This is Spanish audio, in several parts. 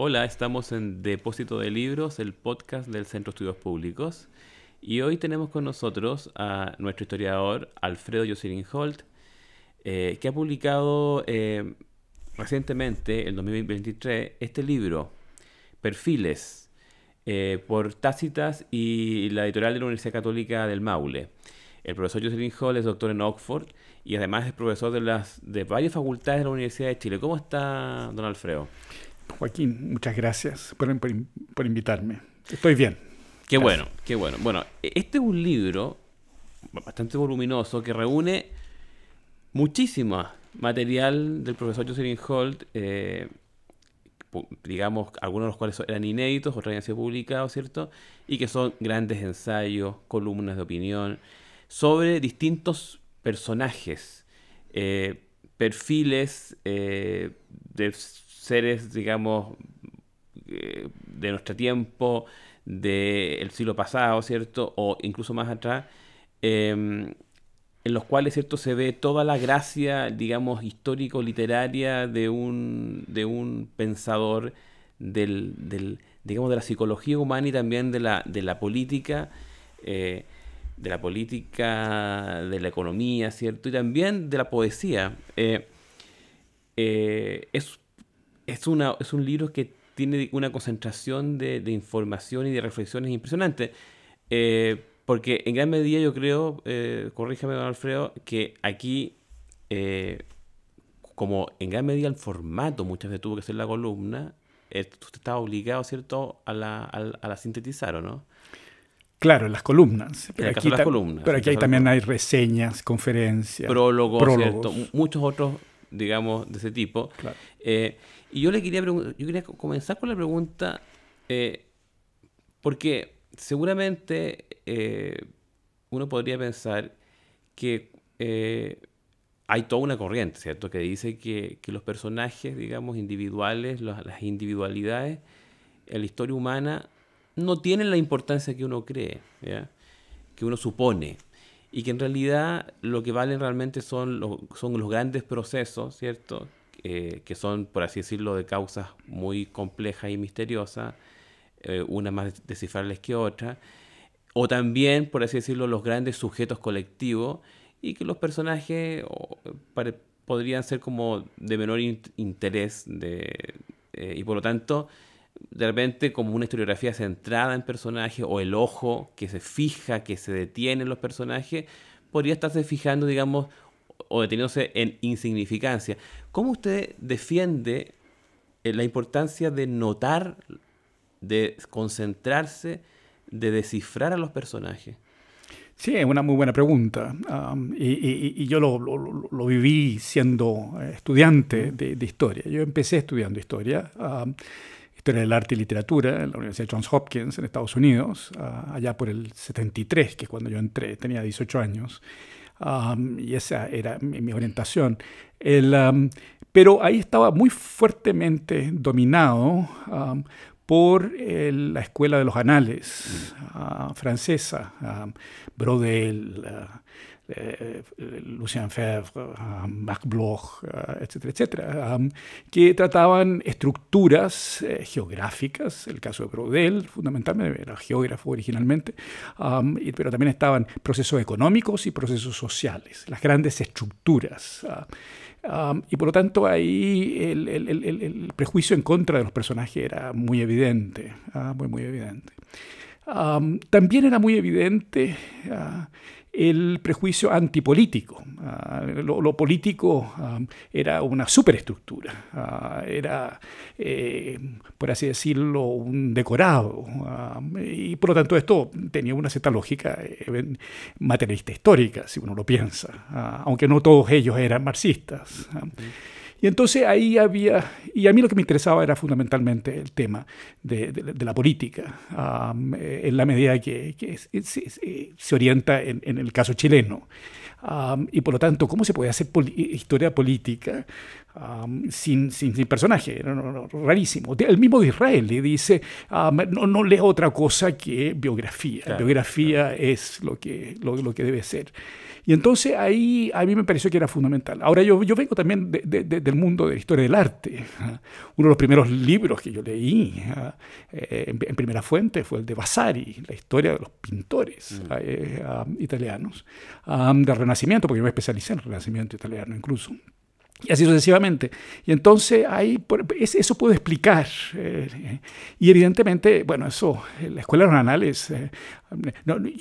Hola, estamos en Depósito de Libros, el podcast del Centro de Estudios Públicos. Y hoy tenemos con nosotros a nuestro historiador Alfredo Jocelyn Holt, eh, que ha publicado eh, recientemente, el 2023, este libro, Perfiles, eh, por Tácitas y la editorial de la Universidad Católica del Maule. El profesor Jocelyn Holt es doctor en Oxford y además es profesor de, las, de varias facultades de la Universidad de Chile. ¿Cómo está, don Alfredo? Joaquín, muchas gracias por, invitarme. Estoy bien. Qué bueno, qué bueno. Bueno, este es un libro bastante voluminoso que reúne muchísimo material del profesor Josephine Holt, eh, digamos, algunos de los cuales eran inéditos, otros habían sido publicados, ¿cierto? Y que son grandes ensayos, columnas de opinión, sobre distintos personajes, eh, perfiles eh, de seres, digamos, eh, de nuestro tiempo, del el siglo pasado, ¿cierto? O incluso más atrás, em, en los cuales, ¿cierto? Se ve toda la gracia, digamos, histórico-literaria de un, de un pensador del, digamos, de la psicología humana y también de la, de la política. Eh, de la política, de la economía, ¿cierto? Y también de la poesía. Eh, es es, una, es un libro que tiene una concentración de, información y de reflexiones impresionante. Eh, porque en gran medida yo creo, eh, corrígeme don Alfredo, que aquí, eh, como en gran medida el formato muchas veces tuvo que ser la columna, eh, usted estaba obligado, ¿cierto?, a la, sintetizar, ¿o no? Claro, las columnas. Pero aquí, pero aquí también hay reseñas, conferencias, prólogos, Muchos otros, digamos, de ese tipo. Claro. Y yo le quería, yo quería comenzar con la pregunta, eh, porque seguramente eh, uno podría pensar que eh, hay toda una corriente, ¿cierto? Que dice que, los personajes, digamos, individuales, las individualidades en la historia humana no tienen la importancia que uno cree, que uno supone, y que en realidad lo que valen realmente son, los son los grandes procesos, ¿cierto? Eh, que son, por así decirlo, de causas muy complejas y misteriosas, eh, una más descifrables que otra, o también, por así decirlo, los grandes sujetos colectivos y que los personajes podrían ser como de menor interés eh, y por lo tanto de repente como una historiografía centrada en personajes o el ojo que se fija, que se detiene en los personajes, podría estarse fijando, digamos, o deteniéndose en insignificancia, ¿cómo usted defiende eh, la importancia de notar, de concentrarse, de descifrar a los personajes? Sí, es una muy buena pregunta. y, yo lo, viví siendo eh, estudiante de, historia. Yo empecé estudiando historia, historia del arte y literatura en la Universidad de Johns Hopkins en Estados Unidos, ah, allá por el 73, que es cuando yo entré, tenía 18 años. Um, y esa era mi, orientación. Um, pero ahí estaba muy fuertemente dominado um, por eh, la escuela de los anales mm. ah, francesa, ah, Brodel, ah, eh, eh, Lucien Febvre, ah, Marc Bloch, ah, etcétera, etcétera, ah, que trataban estructuras eh, geográficas, el caso de Brodel, fundamentalmente, era geógrafo originalmente, pero también estaban procesos económicos y procesos sociales, las grandes estructuras. y por lo tanto ahí el, prejuicio en contra de los personajes era muy evidente, muy, muy evidente. también era muy evidente el prejuicio antipolítico. Ah, lo, político ah, era una superestructura, ah, era, eh, por así decirlo, un decorado. y por lo tanto esto tenía una cierta lógica eh, materialista histórica, si uno lo piensa, aunque no todos ellos eran marxistas. Y entonces ahí había, y a mí lo que me interesaba era fundamentalmente el tema de, la política, eh, en la medida que, eh, se, orienta en, el caso chileno. y por lo tanto, ¿cómo se puede hacer historia política sin, sin, sin, personaje? rarísimo. El mismo Israel le dice, no, no otra cosa que biografía. biografía es lo que, lo que debe ser. Y entonces ahí a mí me pareció que era fundamental. Ahora yo, yo vengo también del mundo de la historia del arte. ¿ah? Uno de los primeros libros que yo leí ¿ah? eh, en, primera fuente fue el de Vasari, la historia de los pintores mm. ¿ah? Eh, italianos, del Renacimiento, porque yo me especialicé en el Renacimiento italiano incluso y así sucesivamente. Y entonces ahí, eso puede explicar. Eh, y evidentemente, bueno, eso, eh, la escuela de los anales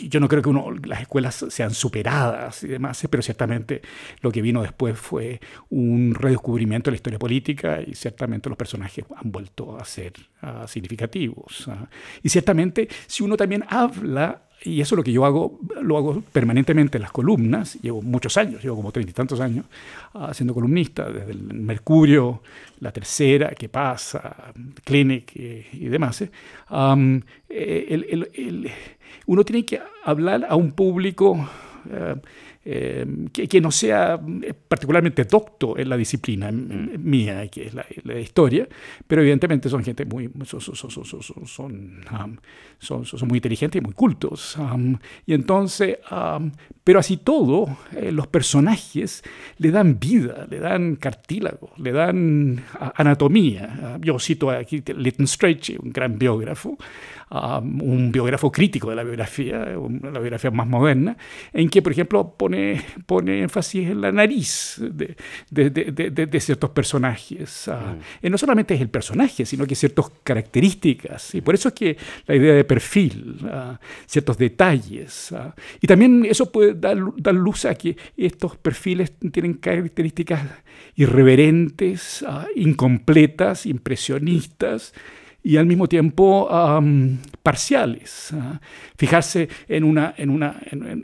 yo no creo que las escuelas sean superadas y demás, eh, pero ciertamente lo que vino después fue un redescubrimiento de la historia política y ciertamente los personajes han vuelto a ser ah, significativos. Ah. y ciertamente, si uno también habla y eso es lo que yo hago, lo hago permanentemente en las columnas, llevo muchos años, llevo como treinta y tantos años ah, siendo columnista, desde el Mercurio, La Tercera, Que pasa?, Clinic eh, y demás. Eh. Eh, uno tiene que hablar a un público... Eh, que, no sea eh, particularmente docto en la disciplina mm. mía, que es la, historia, pero evidentemente son gente muy, son, son, ah, son, son muy inteligentes y muy cultos. Ah, y entonces ah, pero así todo, eh, los personajes le dan vida, le dan cartílago, le dan anatomía. Ah, yo cito aquí Lytton Strachey, un gran biógrafo, ah, un biógrafo crítico de la biografía, la biografía más moderna, en que, por ejemplo, pone, pone énfasis en la nariz de, de, de, de ciertos personajes. Ah, mm. eh, no solamente es el personaje, sino que ciertas características. Y mm. por eso es que la idea de perfil, ciertos detalles. y también eso puede dar, luz a que estos perfiles tienen características irreverentes, ah, incompletas, impresionistas y al mismo tiempo parciales. Ah. fijarse en, una, en,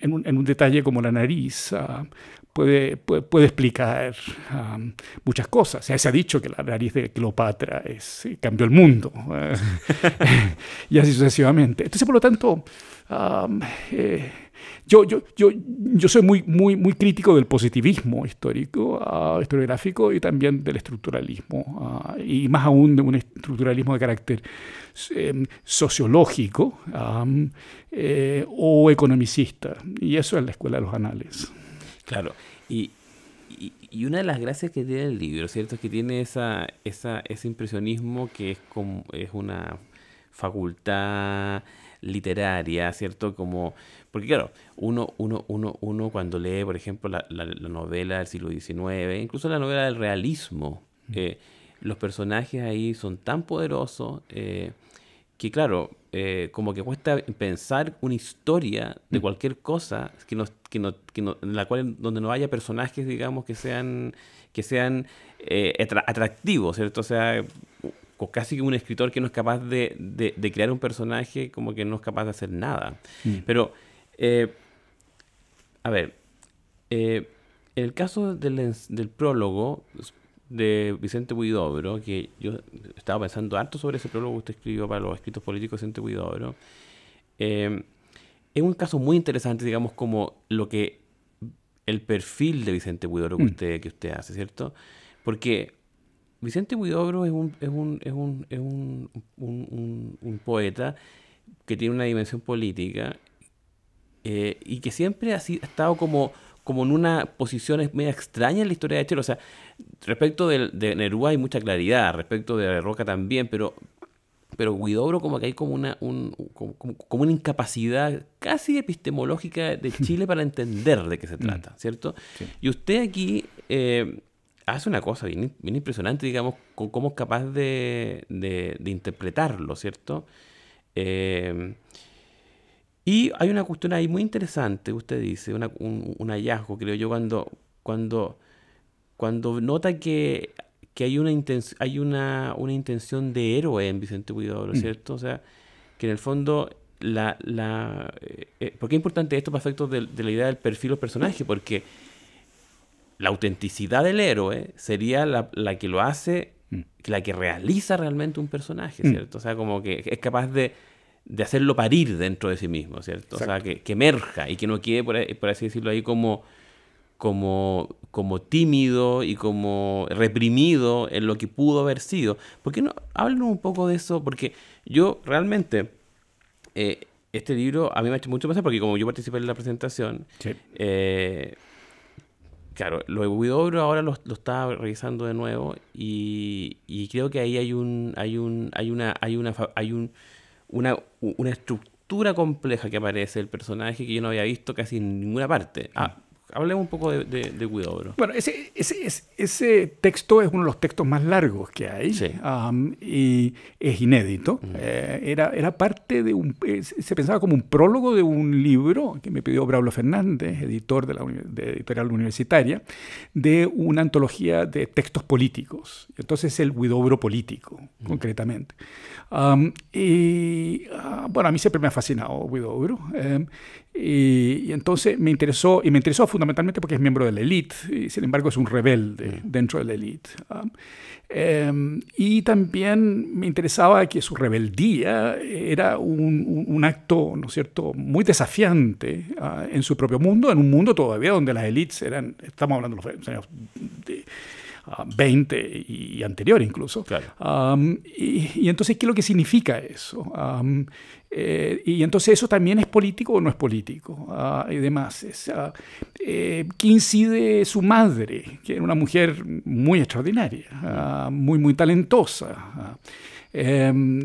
en, un, detalle como la nariz ah, puede, puede, explicar muchas cosas. Se ha dicho que la nariz de Cleopatra es, cambió el mundo y así sucesivamente. Entonces, por lo tanto, eh, yo, yo, yo, soy muy, muy, muy crítico del positivismo histórico, ah, historiográfico y también del estructuralismo, ah, y más aún de un estructuralismo de carácter em, sociológico eh, o economicista. Y eso es la escuela de los anales. Claro. Y, una de las gracias que tiene el libro, ¿cierto? Es que tiene ese impresionismo que es, como, es una facultad literaria, ¿cierto? Como, porque claro, uno, uno, uno, uno cuando lee, por ejemplo, la, la, novela del siglo XIX, incluso la novela del realismo, eh, los personajes ahí son tan poderosos eh, que, claro, eh, como que cuesta pensar una historia de mm. cualquier cosa que no que no, que no, en la cual donde no haya personajes, digamos, que sean que sean atractivos, ¿cierto? O sea, Casi casi un escritor que no es capaz de, crear un personaje, como que no es capaz de hacer nada. Mm. Pero, eh, a ver, eh, en el caso del, prólogo de Vicente Huidobro, que yo estaba pensando harto sobre ese prólogo que usted escribió para los escritos políticos de Vicente Huidobro, eh, es un caso muy interesante, digamos, como lo que el perfil de Vicente Huidobro mm. usted, que usted hace, ¿cierto? Porque Vicente Huidobro es un, es un, es un, es un, poeta que tiene una dimensión política eh, y que siempre ha, sido, estado como, como en una posición media extraña en la historia de Chile. O sea, respecto de, de hay mucha claridad, respecto de Roca también, pero, pero Guidobro como que hay como una, como, una incapacidad casi epistemológica de Chile para entender de qué se trata, mm. ¿cierto? Y usted aquí... Eh, hace una cosa bien, impresionante, digamos, con cómo es capaz de, interpretarlo, ¿cierto? Eh, y hay una cuestión ahí muy interesante, usted dice, una, un, hallazgo, creo yo, cuando, cuando, cuando nota que, hay, una, intención, hay una, intención de héroe en Vicente Cuidado, mm. ¿cierto? O sea, que en el fondo la, la eh, eh, ¿por qué es importante esto para efectos de, de, la idea del perfil del personaje? Porque la autenticidad del héroe sería la, que lo hace, mm. la que realiza realmente un personaje, mm. ¿cierto? O sea, como que es capaz de, hacerlo parir dentro de sí mismo, ¿cierto? O sea, que, emerja y que no quede, eh, por, así decirlo, ahí como, como, como tímido y como reprimido en lo que pudo haber sido. ¿Por qué no? Hablen un poco de eso, porque yo realmente... Eh, este libro a mí me ha hecho mucho pensar porque como yo participé en la presentación, eh, Claro, lo de Widobro e ahora lo, estaba está revisando de nuevo y, y, creo que ahí hay un hay un hay una hay una hay un, una, una estructura compleja que aparece el personaje que yo no había visto casi en ninguna parte. Ah, hablemos un poco de, de, Guidobro. Bueno, ese, ese, texto es uno de los textos más largos que hay um, y es inédito. Mm. Eh, era, era parte de un, eh, se pensaba como un prólogo de un libro que me pidió Braulio Fernández, editor de la editorial universitaria, de una antología de textos políticos. Entonces el Guidobro político, mm. concretamente. Um, y ah, bueno, a mí siempre me ha fascinado Guidobro. Eh, y, entonces me interesó, y me interesó fundamentalmente porque es miembro de la élite, y sin embargo es un rebelde dentro de la élite. ¿ah? Em, y también me interesaba que su rebeldía era un, un, acto, ¿no es cierto?, muy desafiante ¿ah? en su propio mundo, en un mundo todavía donde las élites eran, estamos hablando de los años 20 ah, y, anterior incluso. y, entonces, ¿qué es lo que significa eso? Eh, y entonces eso también es político o no es político, ah, y demás. Es, ah, eh, incide su madre, que era una mujer muy extraordinaria, ah, muy, muy talentosa. Em,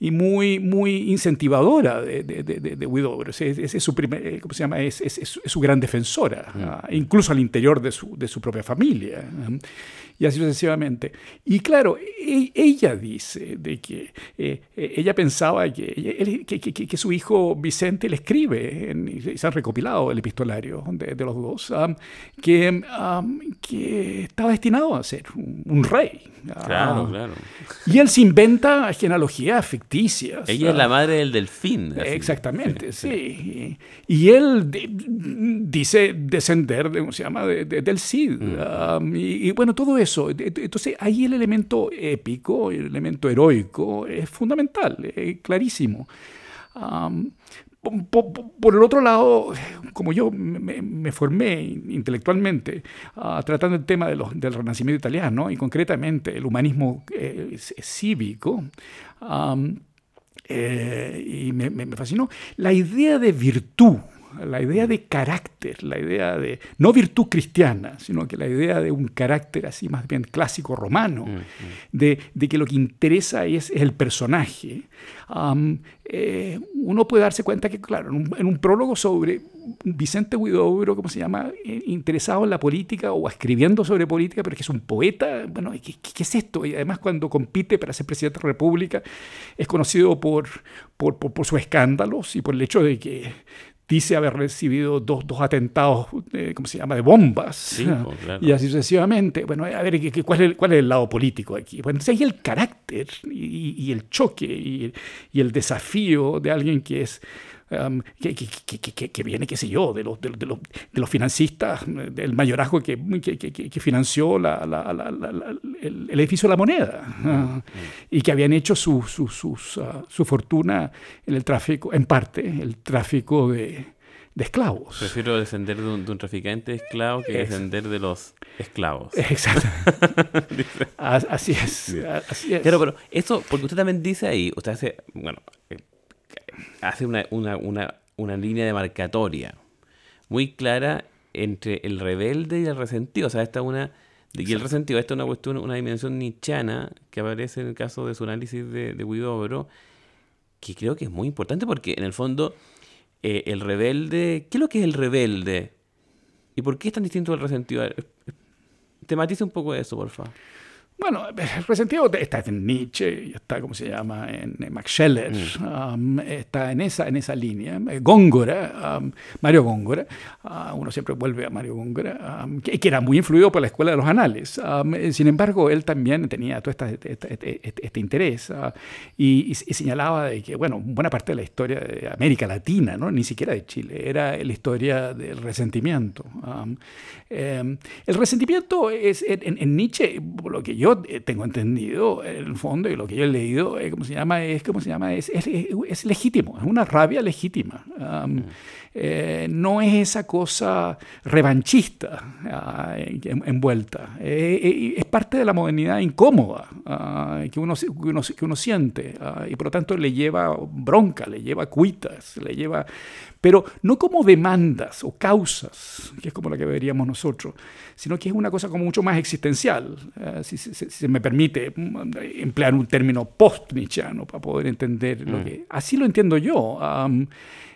y, muy, muy incentivadora de, de, Es, su primer, eh, ¿cómo se llama? Es, su gran defensora, incluso al interior de su, de su propia familia y así sucesivamente. Y claro, e, ella dice de que eh, eh, ella pensaba que, que, que, su hijo Vicente le escribe, en, y se han recopilado el epistolario de, de los dos, que, que estaba destinado a ser un, rey. Claro, claro. Y él se inventa genealogías ficticias. Ella es la madre del delfín. Exactamente, sí. Y él dice descender, de, ¿cómo se llama?, de, del Cid. Mm. y bueno, todo eso e-, e-, entonces ahí el elemento épico, el elemento heroico es fundamental, es clarísimo. por, el otro lado, como yo me, formé intelectualmente ah, tratando el tema los, del Renacimiento italiano y concretamente el humanismo eh, cívico, eh, y me, fascinó la idea de virtud, la idea de carácter, la idea de, no virtud cristiana, sino que la idea de un carácter así más bien clásico romano, mm, mm. De, que lo que interesa es, el personaje, eh, uno puede darse cuenta que, claro, en un, prólogo sobre Vicente Huidobro, ¿cómo se llama?, eh, interesado en la política o escribiendo sobre política, pero es que es un poeta, bueno, ¿qué, es esto? Y además cuando compite para ser presidente de la República, es conocido por, por, por sus escándalos y por el hecho de que dice haber recibido dos, atentados, eh, ¿cómo se llama?, de bombas. Oh, y así sucesivamente. Bueno, a ver, ¿cuál es, el lado político aquí? Bueno, entonces el carácter y, el choque y, el desafío de alguien que es que, que, que, que, viene, qué sé yo, de los, de, los, de los financistas, del mayorazgo que, financió la, la, la, el, edificio de la moneda, mm. y que habían hecho su, su, ah, su, fortuna en el tráfico, en parte, el tráfico de, esclavos. Prefiero descender de un, traficante de esclavos que descender de los esclavos. Exacto. así es. Así es. pero esto, porque usted también dice ahí, usted hace, bueno, eh, hace una, una, una, una línea demarcatoria muy clara entre el rebelde y el resentido. O sea, esta es una. el resentido, esta es una cuestión, una dimensión nichana que aparece en el caso de su análisis de, de que creo que es muy importante porque en el fondo eh, el rebelde, ¿qué es lo que es el rebelde? ¿Y por qué es tan distinto del resentido? matice un poco eso, por favor. Bueno, el resentido está en Nietzsche está, ¿cómo se llama?, en, Max Scheller, mm. um, está en esa, en esa línea. Góngora, um, Mario Góngora, uh, uno siempre vuelve a Mario Góngora, um, que, era muy influido por la escuela de los anales. Eh, sin embargo, él también tenía todo este, este, este, interés uh, y, señalaba de que, bueno, buena parte de la historia de América Latina, ¿no? ni siquiera de Chile, era la historia del resentimiento. Em, el resentimiento es, en, en Nietzsche, lo que yo eh, tengo entendido, el fondo y lo que yo he leído, eh, ¿cómo se llama? Es, ¿cómo se llama? Es, es, legítimo, es una rabia legítima. Mm. Eh, no es esa cosa revanchista ah, envuelta. Eh, es parte de la modernidad incómoda ah, que, uno, que, uno, siente ah, y por lo tanto le lleva bronca, le lleva cuitas, le lleva pero no como demandas o causas, que es como la que veríamos nosotros, sino que es una cosa como mucho más existencial, eh, si, se me permite mm, emplear un término post-nichiano para poder entender lo mm. que... Así lo entiendo yo,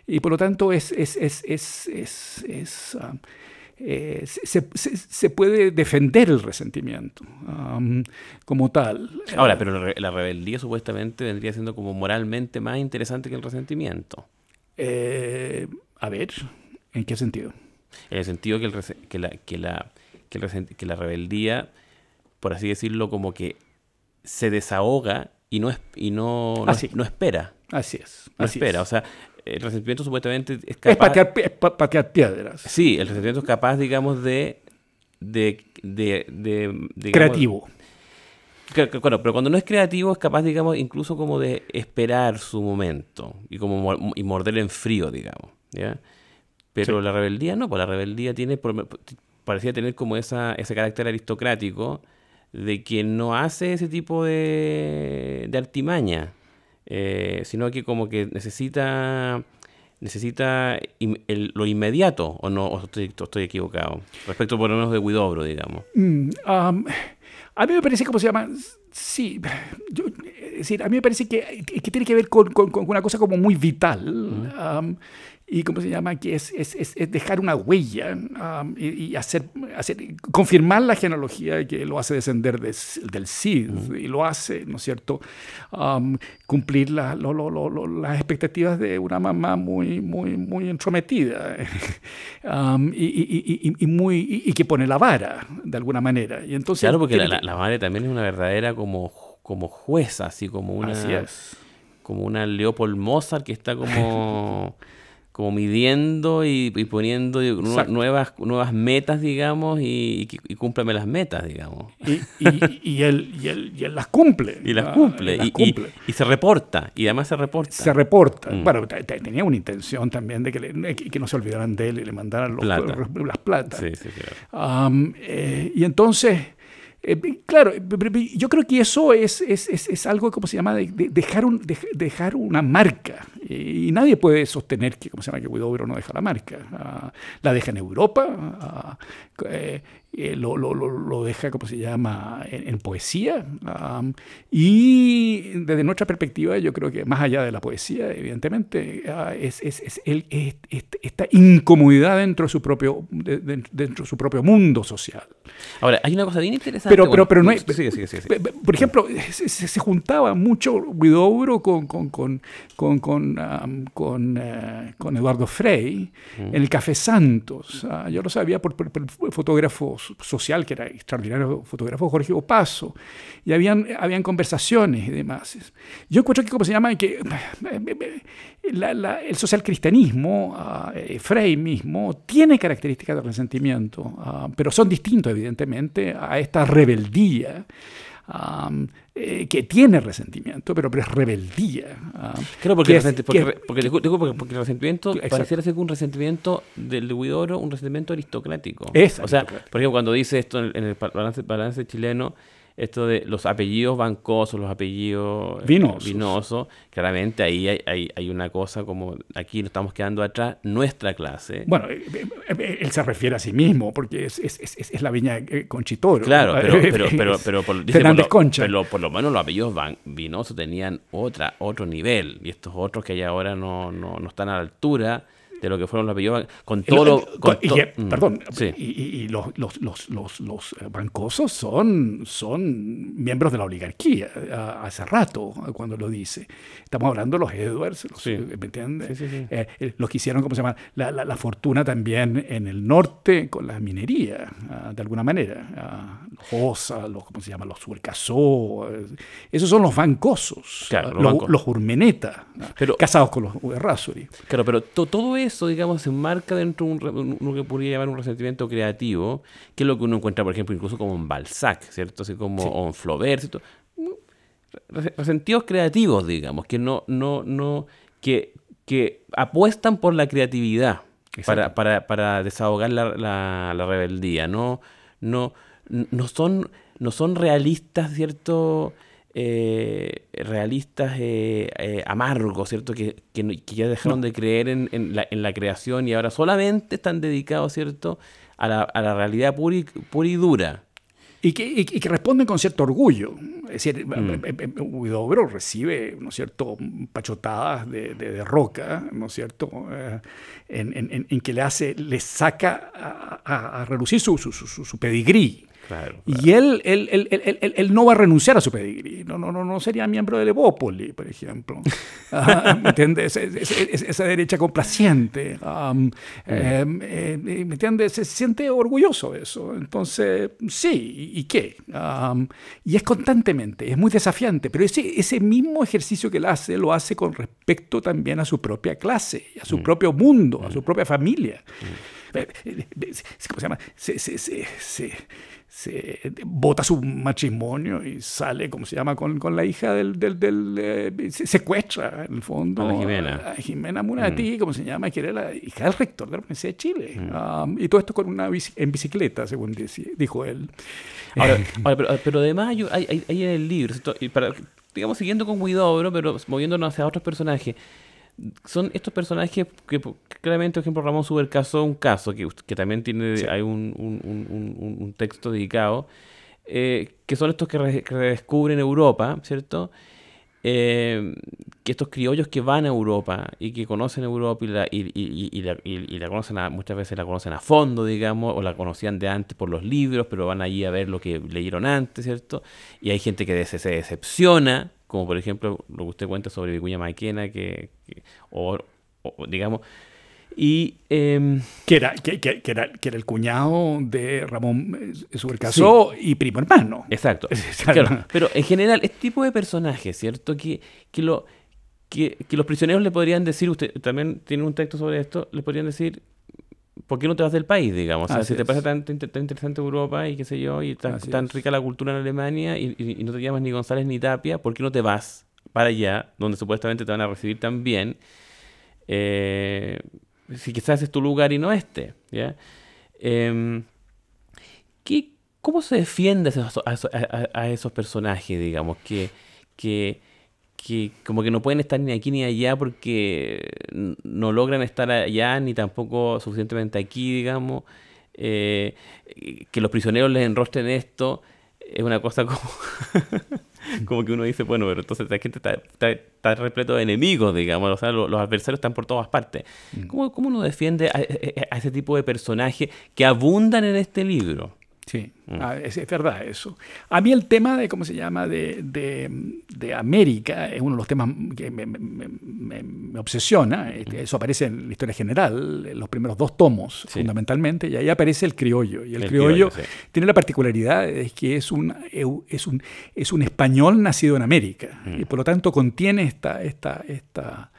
y por lo tanto es... es, es, es, es, eh, se, puede defender el resentimiento como tal. Ahora, pero la rebeldía supuestamente vendría siendo como moralmente más interesante que el resentimiento. Eh, a ver, ¿en qué sentido? En el sentido que, el, que, la, que, la, rebeldía, por así decirlo, como que se desahoga y no, es, y no, espera. Así es. No espera. O sea, el resentimiento supuestamente es capaz. Es patear, piedras. Sí, el resentimiento es capaz, digamos, de. de, de, de Creativo pero cuando no es creativo es capaz, digamos, incluso como de esperar su momento y como y morder en frío, digamos. ¿ya? Pero la rebeldía no, pues la rebeldía tiene parecía tener como esa, ese carácter aristocrático de quien no hace ese tipo de, de artimaña, eh, sino que como que necesita necesita lo inmediato o no estoy, equivocado respecto por lo menos de Guidobro, digamos. Mm, a mí me parece, ¿cómo se llama? Sí, yo, decir, a mí me parece que, que tiene que ver con, con, una cosa como muy vital y cómo se llama, que es, es, dejar una huella y, hacer, hacer, confirmar la genealogía que lo hace descender del Cid y lo hace, ¿no es cierto?, cumplir la, las expectativas de una mamá muy, muy, muy entrometida y, muy, que pone la vara de alguna manera. Y entonces, claro, porque la, madre también es una verdadera como, como jueza, así como una... Así como una Leopold Mozart que está como como midiendo y, poniendo nuevas, nuevas metas, digamos, y, y, cúmplame las metas, digamos. Y, él, las cumple. Y las ah, cumple. cumple. Y, se reporta. Y además se reporta. Se reporta. Mm. Bueno, tenía una intención también de que, que, no se olvidaran de él y le mandaran las platas. Sí, sí, claro. Eh, y entonces eh, claro, yo creo que eso es, es, es, algo, como se llama?, de, dejar, un, dejar una marca. y nadie puede sostener que, como se llama?, que Huidobro no deja la marca. Ah, la deja en Europa, ah, eh, eh, lo, lo, lo, deja, como se llama?, en, poesía. y desde nuestra perspectiva, yo creo que más allá de la poesía, evidentemente, ah, es, es, es, esta incomodidad dentro de su propio, dentro su propio mundo social. Ahora, hay una cosa bien interesante. Pero, pero, pero no Por ejemplo, se, juntaba mucho Guidobro con, con, con, con, con, con, eh, con Eduardo Frey en mm. el Café Santos. Ah, yo lo sabía por, por fotógrafos social, que era extraordinario fotógrafo Jorge Opaso, y habían, habían conversaciones y demás. Yo encuentro que, como se llama, que eh, el social cristianismo, ah, el eh, Frey mismo, tiene características de resentimiento, ah, pero son distintos, evidentemente, a esta rebeldía eh, que tiene resentimiento, pero, es rebeldía. claro, porque, porque, porque, el resentimiento pareciera ser un resentimiento del Huidoro, un resentimiento aristocrático. o sea, por ejemplo, cuando dice esto en, el balance chileno, esto de los apellidos bancosos, los apellidos eh, vinosos, claramente ahí hay, hay, una cosa como aquí nos estamos quedando atrás, nuestra clase. Bueno, eh, eh, él se refiere a sí mismo, porque es, es, es, la viña Conchitoro. Claro, ah, pero, pero, pero, pero por, lo, menos los apellidos van, vinosos tenían otra, otro nivel, y estos otros que hay ahora no, no, no están a la altura de lo que fueron los con todo Perdón, y, los, los, los, los, eh, bancosos son, son miembros de la oligarquía hace eh, rato cuando lo dice. Estamos hablando de los Edwards, los, eh, los que hicieron, ¿cómo se llama? La, la, fortuna también en el norte con la minería, ah, de alguna manera. Ah, los, como se llama? Los Esos son los bancosos, ah, los, los, casados con los Errázuri. Claro, pero todo eso eso, digamos, se enmarca dentro de un, lo que podría llamar un resentimiento creativo, que es lo que uno encuentra, por ejemplo, incluso como en Balzac, ¿cierto? Así como o en Flaubert, ¿cierto? Mm, resentidos creativos, digamos, que no, no, no, que, que apuestan por la creatividad para, para, para, desahogar la, la, la rebeldía, ¿no? No, no son, no son realistas, ¿cierto? Eh, realistas eh, eh, amargos, ¿cierto? Que, que, ya dejaron de creer en, en, la, en, la, creación y ahora solamente están dedicados, ¿cierto?, a la, a la realidad pura y, pura y dura. Y que, y que, responden con cierto orgullo. Es decir, mm. Huidobro recibe, ¿no es cierto?, pachotadas de, de, de roca, ¿no es cierto?, en, en, en, que le hace, le saca a, a, relucir su, su, su, su pedigrí, y él él, no va a renunciar a su pedigrí. No, no, no, no sería miembro del Evópoli, por ejemplo. Ah, ¿Me entiendes? esa derecha complaciente. Em, eh, ¿Me entiendes? Se siente orgulloso de eso. Entonces, sí, ¿y, qué? y es constantemente, es muy desafiante. Pero ese, ese mismo ejercicio que él hace, lo hace con respecto también a su propia clase, a su mm. propio mundo, a mm. su propia familia. Mm. Eh, eh, ¿Cómo se llama? sí, sí se bota su matrimonio y sale, como se llama?, con, la hija del... del, eh, secuestra, en el fondo. A Jimena. A mm. como se llama, que era la hija del rector de la Universidad de Chile. Mm. Ah, y todo esto con una en bicicleta, según dijo él. Ahora, pero, además hay, en el libro, digamos, siguiendo con cuidado, pero moviéndonos hacia otros personajes, son estos personajes que, claramente, por ejemplo, Ramón Supercaso, un caso que, también tiene hay un, texto dedicado, eh, que son estos que, redescubren Europa, ¿cierto? Eh, que estos criollos que van a Europa y que conocen Europa y la, conocen muchas veces la conocen a fondo, digamos, o la conocían de antes por los libros, pero van allí a ver lo que leyeron antes, ¿cierto? Y hay gente que se decepciona como por ejemplo lo que usted cuenta sobre Vicuña Maquena, que, o, digamos... Y, em, que, era, que, era, el cuñado de Ramón eh, Supercaso Casó y primo hermano. Exacto. Pero en general, este tipo de personajes, ¿cierto? Que, lo, que, que los prisioneros le podrían decir, usted también tiene un texto sobre esto, le podrían decir, ¿por qué no te vas del país, digamos? si te parece tan, interesante Europa y qué sé yo, y tan, tan rica la cultura en Alemania y, no te llamas ni González ni Tapia, ¿por qué no te vas para allá, donde supuestamente te van a recibir tan bien? Eh, si quizás es tu lugar y no este, em, ¿Cómo se defiende a esos, personajes, digamos, que, que que como que no pueden estar ni aquí ni allá porque no logran estar allá ni tampoco suficientemente aquí, digamos. Eh, que los prisioneros les enrosten esto es una cosa como, como que uno dice, bueno, pero entonces la gente está, está, repleto de enemigos, digamos, o sea, los, adversarios están por todas partes. Mm. ¿Cómo, uno defiende a ese tipo de personajes que abundan en este libro? Sí, mm. ah, es, es, verdad eso. A mí el tema de, ¿cómo se llama?, de, de, de América es uno de los temas que me, obsesiona. Este, mm. Eso aparece en la historia general, en los primeros dos tomos, fundamentalmente, y ahí aparece el criollo. Y el, criollo, tiene la particularidad de que es un, es un, es un español nacido en América, mm. y por lo tanto contiene esta... esta, esta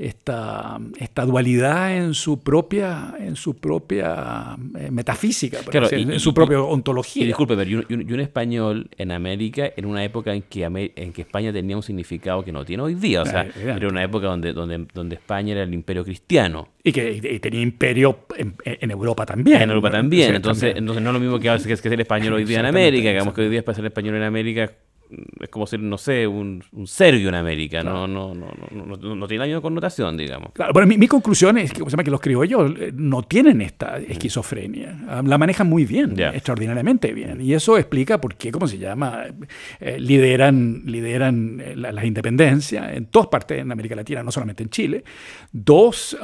esta, esta dualidad en su propia, en su propia eh, metafísica, en su propia ontología. Y, disculpe, pero yo, un español en América, en una época en que, en que España tenía un significado que no tiene hoy día, o sea, eh, eh. era una época donde, donde, donde España era el imperio cristiano. Y que tenía imperio en, Europa también. En Europa también, entonces, entonces no es lo mismo que, que, que ser español hoy día en América, digamos que hoy día es para ser español en América es como ser, no sé, un, un serbio en América, no, no, no, no, no, tiene la misma connotación, digamos. pero mi, conclusión es que, que los criollos eh, no tienen esta esquizofrenia, ah, la manejan muy bien, extraordinariamente bien, y eso explica por qué, ¿cómo se llama? Eh, lideran lideran eh, las la independencias en todas partes en América Latina, no solamente en Chile. Dos,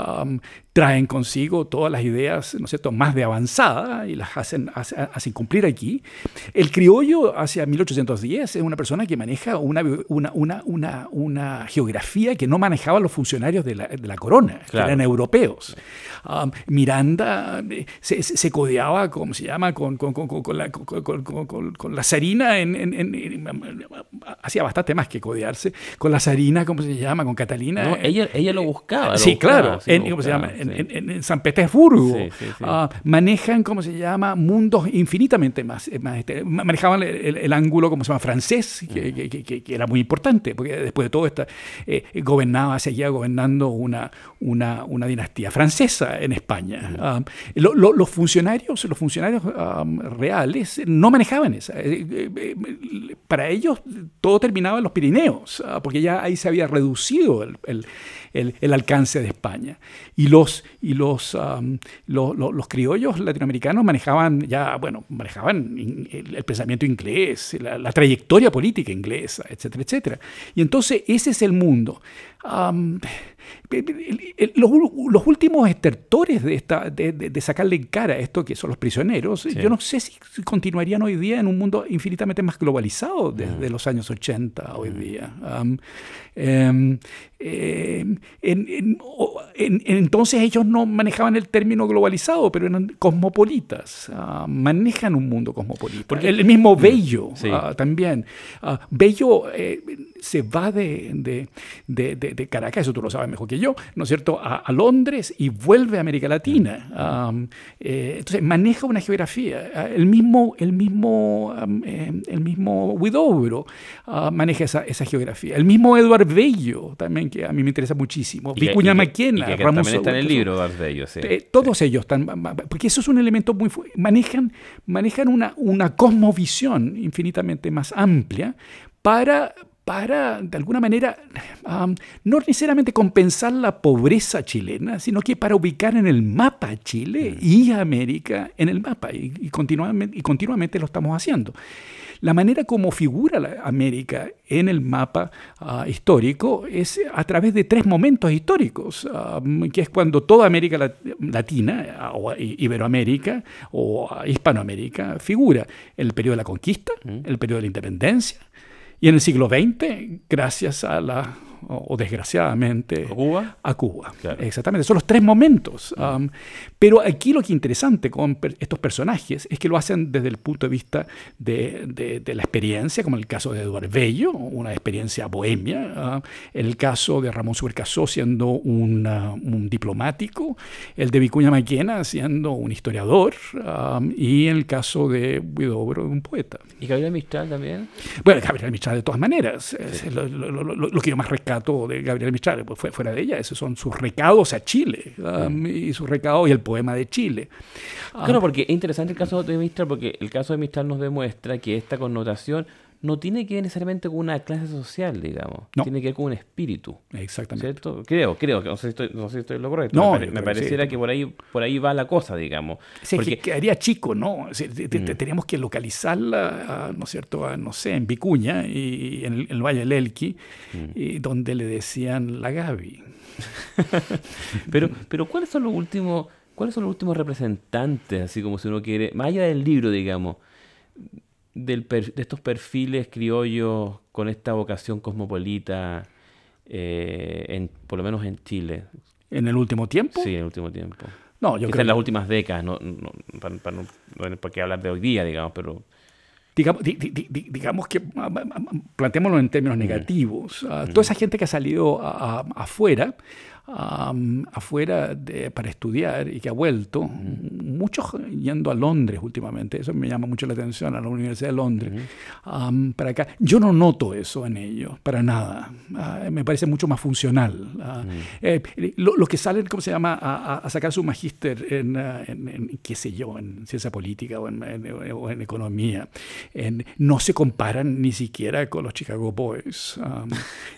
traen consigo todas las ideas, ¿no más de avanzada y las hacen, hacen, hacen cumplir aquí. El criollo hacia 1810 es una persona que maneja una, una, geografía que no manejaban los funcionarios de la, corona, eran europeos. Ah, Miranda eh, se, codeaba, ¿cómo se llama?, con, con, la, la zarina, en, hacía bastante más que codearse, con la zarina, ¿cómo se llama?, con Catalina. ella, ella lo buscaba. sí, claro, en, se San Petersburgo. Ah, manejan, ¿cómo se llama?, mundos infinitamente más, eh, este, manejaban el, ángulo, ¿cómo se llama?, francés, mm. que, era muy importante, porque después de todo, esta, eh, gobernaba, seguía gobernando una, una, una dinastía francesa en España. Ah, los funcionarios, los funcionarios ah, reales no manejaban esa. Eh, eh, eh, para ellos todo terminaba en los Pirineos, ah, porque ya ahí se había reducido el, el, el, alcance de España. Y los, y los, los, criollos latinoamericanos manejaban ya, bueno, manejaban el, pensamiento inglés, la, trayectoria política inglesa, etcétera, etcétera. Y entonces ese es el mundo. los, últimos estertores de, de, sacarle en cara esto que son los prisioneros, yo no sé si continuarían hoy día en un mundo infinitamente más globalizado desde ah. los años 80 hoy ah. día. Em, eh, en, entonces ellos no manejaban el término globalizado, pero eran cosmopolitas, ah, manejan un mundo cosmopolita. Porque el mismo mm, Bello ah, también. Ah, Bello eh, se va de, de, de, Caracas, eso tú lo sabes mejor que yo, ¿no es cierto?, a, Londres y vuelve a América Latina. Mm. Eh, entonces maneja una geografía. el mismo, el mismo, eh, el mismo Huidobro maneja esa, esa geografía. El mismo Eduardo Bello también, que a mí me interesa muchísimo muchísimo. Y Vicuña Ramón También en el libro, todos ellos están. Porque eso es un elemento muy. Manejan, manejan una, una cosmovisión infinitamente más amplia para para, de alguna manera, no necesariamente compensar la pobreza chilena, sino que para ubicar en el mapa Chile mm. y América en el mapa, y, continuamente, y continuamente lo estamos haciendo. La manera como figura América en el mapa ah, histórico es a través de tres momentos históricos, que es cuando toda América Latina, ah, o Iberoamérica o ah, Hispanoamérica figura. El periodo de la conquista, mm. el periodo de la independencia, y en el siglo XX, gracias a la o, desgraciadamente, ¿A Cuba? exactamente. Son los tres momentos. Mm. pero aquí lo que es interesante con estos personajes es que lo hacen desde el punto de vista de, la experiencia, como en el caso de Eduardo Bello, una experiencia bohemia, el caso de Ramón Suercasó siendo un diplomático, el de Vicuña Maquena siendo un historiador y el caso de Huidobro, un poeta. ¿Y Gabriel Mistral también? Bueno, Gabriel Mistral de todas maneras, lo, que yo más recuerdo de Gabriel Mistral, pues fue fuera de ella, esos son sus recados a Chile, y sus recados y el poema de Chile. Claro, ah. porque es interesante el caso de Mistral, porque el caso de Mistral nos demuestra que esta connotación no tiene que ver necesariamente con una clase social, digamos. No. Tiene que ver con un espíritu. Exactamente. Creo, creo. No sé si estoy, no sé estoy lo correcto. No, me, pareciera que por ahí, por ahí va la cosa, digamos. Porque... que quedaría chico, ¿no? Mm. tenemos Teníamos que localizarla, ¿no es cierto? no sé, en Vicuña, y, en, el, Valle del Elqui, y mm. eh, donde le decían la Gaby. pero, pero, ¿cuáles son los últimos, cuáles son los últimos representantes, así como si uno quiere, más allá del libro, digamos? de estos perfiles criollos con esta vocación cosmopolita, eh, en, por lo menos en Chile? ¿En el último tiempo? Sí, en el último tiempo. No, yo creo... en las últimas décadas, no, no para, para, no, qué hablar de hoy día, digamos, pero... Digamos, digamos que planteémoslo en términos negativos. Ah, toda esa gente que ha salido a, afuera afuera para estudiar y que ha vuelto, muchos yendo a Londres últimamente, eso me llama mucho la atención, a la Universidad de Londres, para acá. Yo no noto eso en ellos, para nada. Ah, me parece mucho más funcional. Ah. Eh, los que salen, ¿cómo se llama?, a, sacar su magíster ah, en, qué sé yo, en ciencia política o en, economía, no se comparan ni siquiera con los Chicago Boys.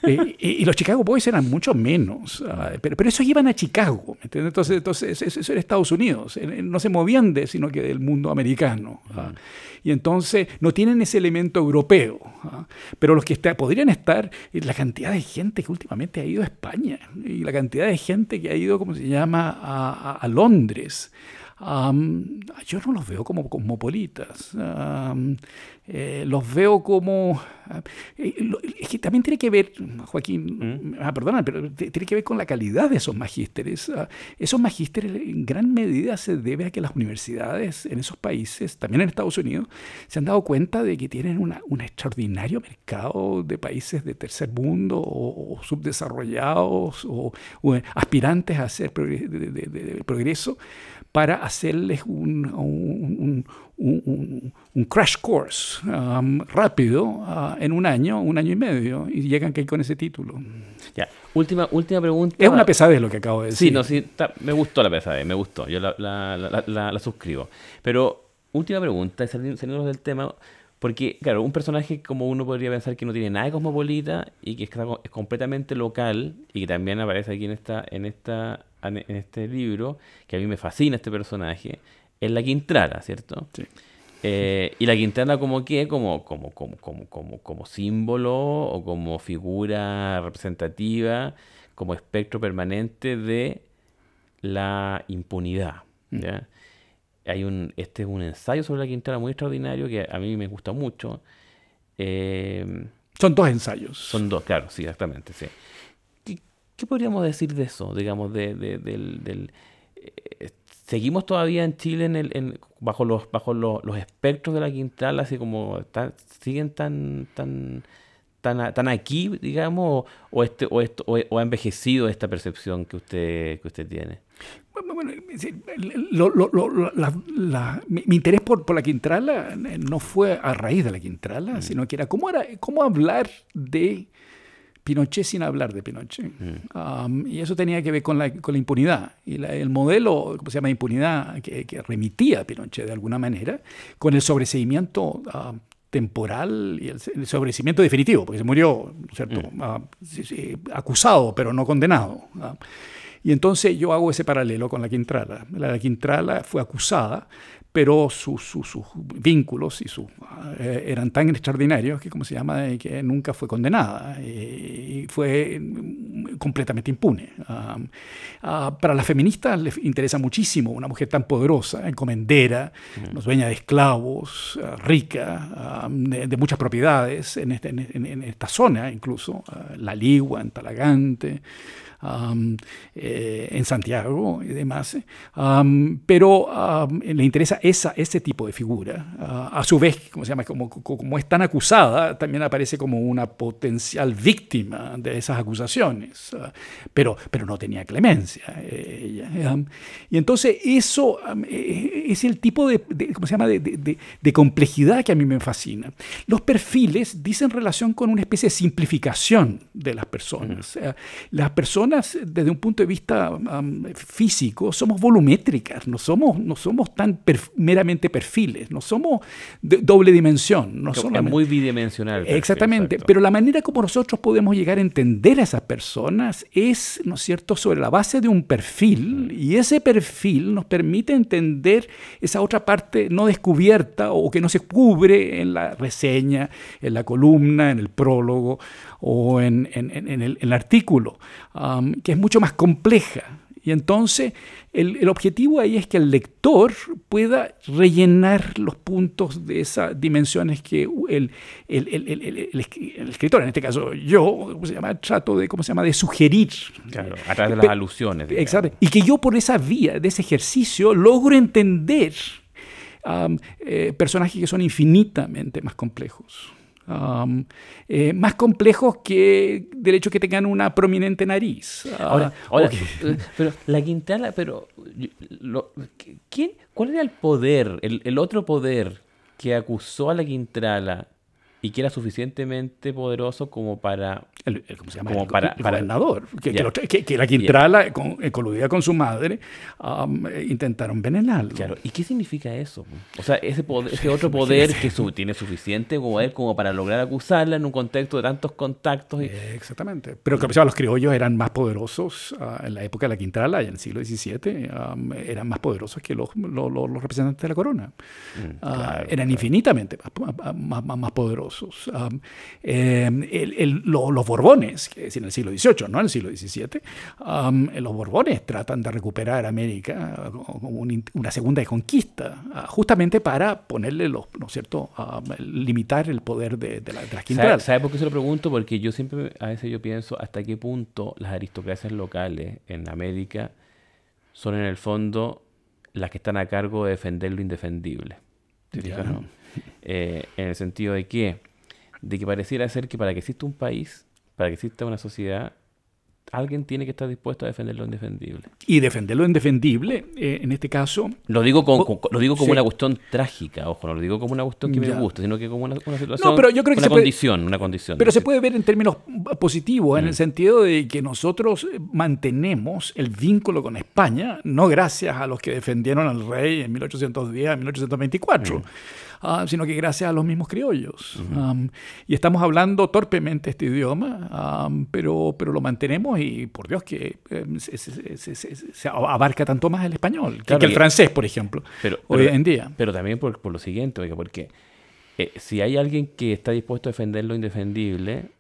Eh, y, los Chicago Boys eran mucho menos. Pero, pero esos iban a Chicago, Entonces, entonces eso era Estados Unidos, eh, eh, no se movían de, sino que del mundo americano. ¿ah? Y entonces no tienen ese elemento europeo. ¿ah? Pero los que podrían estar, eh, la cantidad de gente que últimamente ha ido a España y la cantidad de gente que ha ido, ¿cómo se llama?, a, Londres. yo no los veo como cosmopolitas. Eh, los veo como... Eh, eh, es que también tiene que ver, Joaquín, ¿Mm? ah, perdona, pero tiene que ver con la calidad de esos magísteres. Ah, esos magísteres en gran medida se debe a que las universidades en esos países, también en Estados Unidos, se han dado cuenta de que tienen una, un extraordinario mercado de países de tercer mundo o, subdesarrollados o, aspirantes a hacer de, progreso para hacerles un un, crash course um, rápido uh, en un año, un año y medio, y llegan que con ese título. Ya, última, última pregunta. Es una pesadez lo que acabo de decir. Sí, me gustó la pesadez, me gustó, yo la, suscribo. Pero última pregunta, saliendo del tema, porque claro, un personaje como uno podría pensar que no tiene nada de cosmopolita y que es, completamente local y que también aparece aquí en, esta, en, esta, en este libro, que a mí me fascina este personaje, es la quintana, ¿cierto? Sí. Eh, y la quintana como qué, como, como, como, como, como, como símbolo o como figura representativa, como espectro permanente de la impunidad. Mm. ¿ya? Hay un, este es un ensayo sobre la Quintana muy extraordinario que a mí me gusta mucho. Em, son dos ensayos. Son dos, claro, sí, exactamente. Sí. ¿Qué, podríamos decir de eso, digamos, de, del, del eh, seguimos todavía en Chile en el, bajo los bajo los, los, espectros de la quintala? así como siguen tan tan tan, aquí, digamos, o, este esto o, ha envejecido esta percepción que usted que usted tiene. mi, interés por, la Quintrala eh, no fue a raíz de la Quintrala, mm. sino que era cómo, era, cómo hablar de Pinochet sin hablar de Pinochet. Mm. y eso tenía que ver con la, impunidad. Y el modelo, ¿cómo se llama?, impunidad que, remitía a Pinochet de alguna manera, con el sobreseimiento temporal y el, sobreseimiento definitivo, porque se murió, ¿cierto?, mm. ah, acusado, pero no condenado. Y entonces yo hago ese paralelo con la Quintrala. La Quintrala fue acusada, pero sus vínculos y eh, eran tan extraordinarios que, como se llama, eh, que nunca fue condenada eh, y fue mm, completamente impune. para las feministas les interesa muchísimo una mujer tan poderosa, encomendera, dueña de esclavos, rica, de, muchas propiedades en, este, esta zona incluso, La Ligua, en Talagante. Eh, en Santiago y demás, pero le interesa ese tipo de figura. Ah, a su vez, como, se llama? Como, como, es tan acusada, también aparece como una potencial víctima de esas acusaciones, ah, pero, pero no tenía clemencia. Eh, y entonces eso eh, es el tipo de, ¿cómo se llama? de complejidad que a mí me fascina. Los perfiles dicen relación con una especie de simplificación de las personas. Mm. Las personas desde un punto de vista físico somos volumétricas, no somos, no somos tan meramente perfiles, no somos de doble dimensión. No es muy bidimensional. exactamente, pero la manera como nosotros podemos llegar a entender a esas personas es, ¿no es cierto?, sobre la base de un perfil y ese perfil nos permite entender esa otra parte no descubierta o que no se cubre en la reseña, en la columna, en el prólogo o en, en, el, artículo que es mucho más compleja. Y entonces el, el, objetivo ahí es que el lector pueda rellenar los puntos de esas dimensiones que el, escritor, en este caso yo, se llama? trato de, ¿cómo se llama? de sugerir. a través eh, de las alusiones. Exacto. Y que yo por esa vía, de ese ejercicio, logro entender eh, personajes que son infinitamente más complejos. Eh, más complejos que del hecho que tengan una prominente nariz. ahora, ah, eh, pero la quintrala, pero ¿quién, ¿cuál era el poder, el, otro poder que acusó a la Quintrala y que era suficientemente poderoso como para... El, Como para, el gobernador, que, la Quintrala, con, eh, coludida con su madre, um, eh, intentaron venenarlo. Claro, ¿y qué significa eso? O sea, ese, poder, ese otro poder que su, tiene suficiente poder como para lograr acusarla en un contexto de tantos contactos. exactamente, pero que los criollos eran más poderosos ah, en la época de la Quintrala, y en el siglo XVII, um, eran más poderosos que los, los, representantes de la corona. Mm, ah, eran infinitamente más poderosos. Em, los Borbones, que es en el siglo XVIII, no en el siglo XVII, los Borbones tratan de recuperar América como una segunda conquista, ah, justamente para ponerle los, ¿no cierto?, limitar el poder de, la, ¿Sabes sabe por qué se lo pregunto? Porque yo siempre, a veces yo pienso hasta qué punto las aristocracias locales en América son en el fondo las que están a cargo de defender lo indefendible. Eh, en el sentido de que, de que pareciera ser que para que exista un país, para que exista una sociedad, alguien tiene que estar dispuesto a defender lo indefendible. Y defender lo indefendible, eh, en este caso... Lo digo, lo digo como una cuestión trágica, ojo, no lo digo como una cuestión que me gusta, sino que como una, situación... una, condición, una condición. Pero se puede ver en términos positivos, en el mm. sentido de que nosotros eh, mantenemos el vínculo con España, no gracias a los que defendieron al rey en 1810, 1824. Ah, sino que gracias a los mismos criollos. y estamos hablando torpemente este idioma, pero, pero lo mantenemos y por Dios que em, se, abarca tanto más el español que, el francés, por ejemplo, hoy en día. Pero también por, lo siguiente, porque eh, si hay alguien que está dispuesto a defender lo indefendible,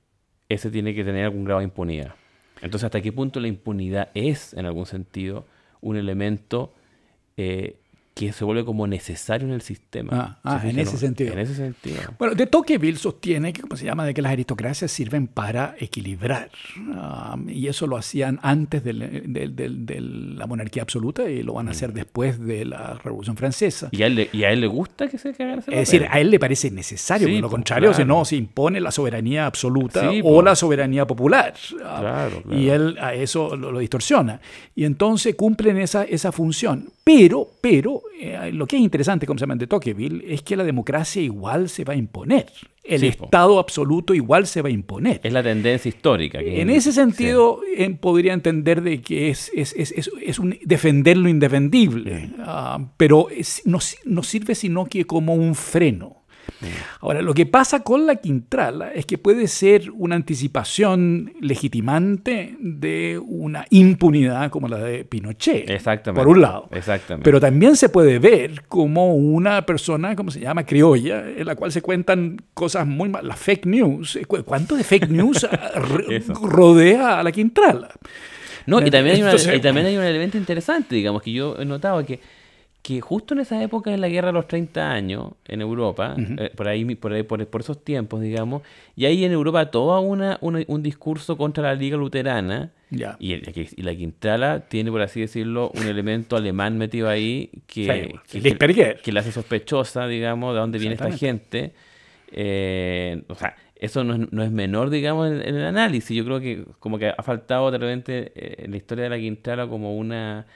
ese tiene que tener algún grado de impunidad. Entonces, ¿hasta qué punto la impunidad es, en algún sentido, un elemento eh, que se vuelve como necesario en el sistema. Ah, ah en ese sentido. Bueno, de Toqueville sostiene que, se llama, de que las aristocracias sirven para equilibrar. y eso lo hacían antes de, la monarquía absoluta y lo van a hacer después de la Revolución Francesa. ¿Y a él le, a él le gusta que se quede. Es decir, a él le parece necesario, sí, lo pues, contrario, no, se impone la soberanía absoluta o pues. la soberanía popular. Y él a eso lo, distorsiona. Y entonces cumplen esa, esa función. Pero, pero, eh, lo que es interesante, como se llama, de Tocqueville, es que la democracia igual se va a imponer. El Estado absoluto igual se va a imponer. Es la tendencia histórica. en ese sentido, podría entender de que es, es, es, es un defender lo indefendible, ah, pero no, no sirve sino que como un freno Ahora, lo que pasa con la Quintrala es que puede ser una anticipación legitimante de una impunidad como la de Pinochet. Exactamente. Por un lado. Exactamente. Pero también se puede ver como una persona, como se llama, criolla, en la cual se cuentan cosas muy malas. las fake news. ¿Cuánto de fake news rodea a la Quintrala? No, y también, hay un elemento interesante, digamos, que yo he notado que que justo en esa época de la guerra de los 30 años en Europa, eh, por ahí, por, por, esos tiempos, digamos, y ahí en Europa todo una, un discurso contra la Liga Luterana, y, la Quintala tiene, por así decirlo, un elemento alemán metido ahí que, que, la hace sospechosa, digamos, de dónde viene esta gente. Eh, o sea, eso no es, menor, digamos, en, el análisis. Yo creo que como que ha faltado de eh, en la historia de la Quintala como una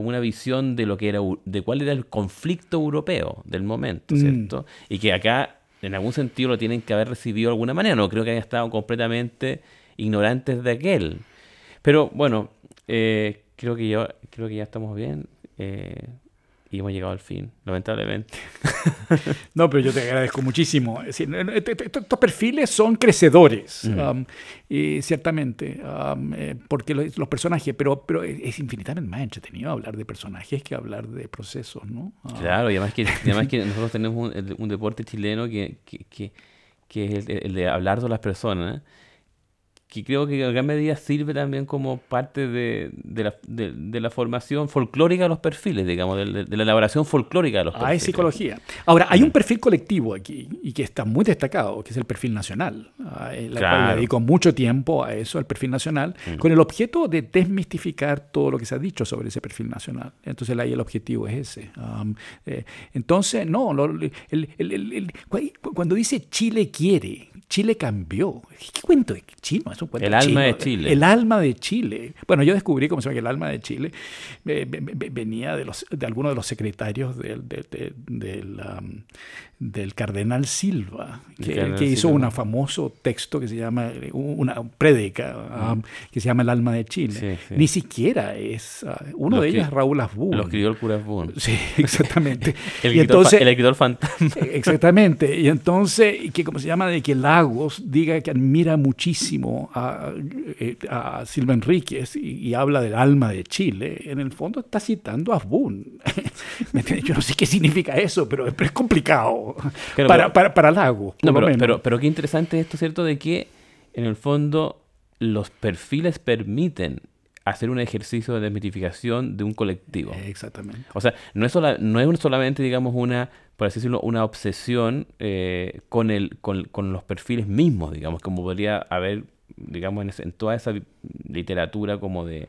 como una visión de lo que era de cuál era el conflicto europeo del momento, mm. ¿cierto? Y que acá en algún sentido lo tienen que haber recibido de alguna manera, no creo que hayan estado completamente ignorantes de aquel. Pero bueno, eh, creo que ya creo que ya estamos bien. Eh, y hemos llegado al fin, lamentablemente. no, pero yo te agradezco muchísimo. Este, este, estos perfiles son crecedores, um, y ciertamente, um, eh, porque los, personajes, pero, pero es infinitamente más entretenido hablar de personajes que hablar de procesos, ¿no? Ah. Claro, y además que, que nosotros tenemos un, deporte chileno que, es el, de hablar de las personas. ¿eh? que creo que en gran medida sirve también como parte de, de, la, de, la, formación folclórica de los perfiles, digamos, de, la elaboración folclórica de los perfiles. Ah, es psicología. Ahora, hay un perfil colectivo aquí y que está muy destacado, que es el perfil nacional. Ah, claro. dedico mucho tiempo a eso, al perfil nacional, con el objeto de desmistificar todo lo que se ha dicho sobre ese perfil nacional. Entonces, ahí el objetivo es ese. Eh, entonces, no, el, el, el, cuando dice Chile quiere, Chile cambió, ¿qué cuento de chino? El alma de Chile. El alma de Chile. Bueno, yo descubrí, como se llama, que el alma de Chile venía de, los, de alguno de los secretarios del, cardenal Silva, que, hizo un famoso texto que se llama, una prédica, ah. que se llama El alma de Chile. Ni siquiera es, ah, uno de ellos es Raúl Asbun. Lo escribió el cura Asbun. Sí, exactamente. el, y entonces, el escritor fantasma. exactamente. Y entonces, que como se llama, de que Lagos diga que admira muchísimo eh, a, Silva Enríquez y, habla del alma de Chile, en el fondo está citando a Boone. Yo no sé qué significa eso, pero es, complicado para, para, para, Lago. pero, pero, qué interesante esto, ¿cierto? De que en el fondo los perfiles permiten hacer un ejercicio de desmitificación de un colectivo. Exactamente. O sea, no es, no es solamente, digamos, una, por así decirlo, una obsesión eh, con, el, con, con, los perfiles mismos, digamos, como podría haber digamos, en, toda esa literatura como de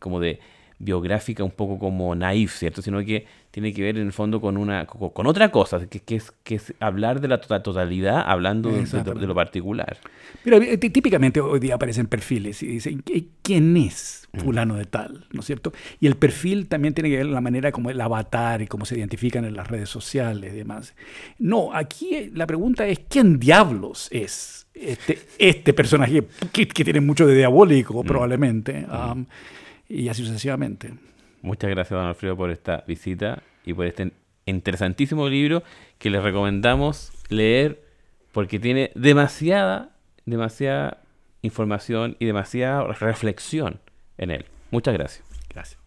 como de biográfica un poco como naif, ¿cierto? Sino que tiene que ver en el fondo con una con otra cosa, que, es, es hablar de la tota, totalidad hablando de, lo particular. Pero eh, típicamente hoy día aparecen perfiles y dicen, ¿quién es mm. fulano de tal? ¿No es cierto? Y el perfil también tiene que ver con la manera como el avatar y cómo se identifican en las redes sociales y demás. No, aquí eh, la pregunta es, ¿quién diablos es este, este personaje que, tiene mucho de diabólico mm. probablemente? Mm y así sucesivamente. Muchas gracias, don Alfredo, por esta visita y por este interesantísimo libro que les recomendamos leer porque tiene demasiada, demasiada información y demasiada reflexión en él. Muchas gracias. Gracias.